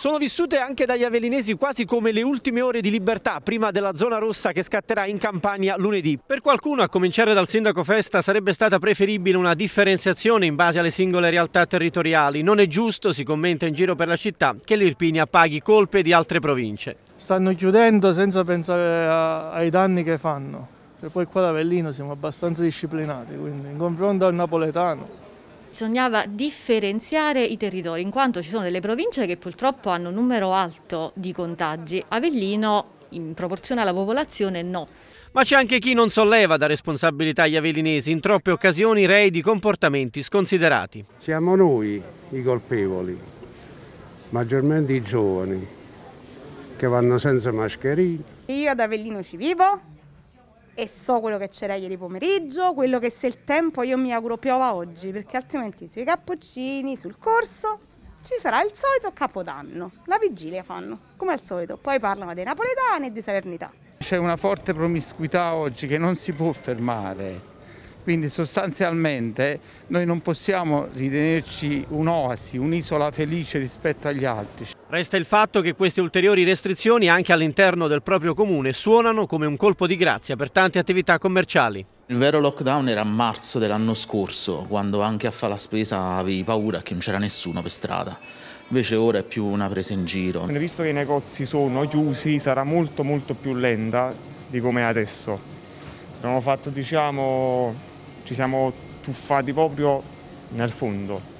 sono vissute anche dagli avelinesi quasi come le ultime ore di libertà prima della zona rossa che scatterà in campagna lunedì. Per qualcuno, a cominciare dal sindaco Festa, sarebbe stata preferibile una differenziazione in base alle singole realtà territoriali. Non è giusto, si commenta in giro per la città, che l'Irpinia paghi colpe di altre province. Stanno chiudendo senza pensare a, ai danni che fanno. E poi qua ad Avellino siamo abbastanza disciplinati, quindi in confronto al napoletano bisognava differenziare i territori, in quanto ci sono delle province che purtroppo hanno un numero alto di contagi. Avellino, in proporzione alla popolazione, no. Ma c'è anche chi non solleva da responsabilità gli avellinesi, in troppe occasioni rei di comportamenti sconsiderati. Siamo noi i colpevoli, maggiormente i giovani, che vanno senza mascherine. Io ad Avellino ci vivo, e so quello che c'era ieri pomeriggio, quello che se il tempo io mi auguro piova oggi, perché altrimenti sui cappuccini, sul corso ci sarà il solito capodanno, la vigilia fanno, come al solito, poi parlano dei napoletani e di Salernità. C'è una forte promiscuità oggi che non si può fermare, quindi sostanzialmente noi non possiamo ritenerci un'oasi, un'isola felice rispetto agli altri. Resta il fatto che queste ulteriori restrizioni anche all'interno del proprio comune suonano come un colpo di grazia per tante attività commerciali. Il vero lockdown era a marzo dell'anno scorso, quando anche a fare la spesa avevi paura che non c'era nessuno per strada. Invece ora è più una presa in giro. Visto che i negozi sono chiusi, sarà molto molto più lenta di come è adesso. Abbiamo fatto, diciamo, ci siamo tuffati proprio nel fondo.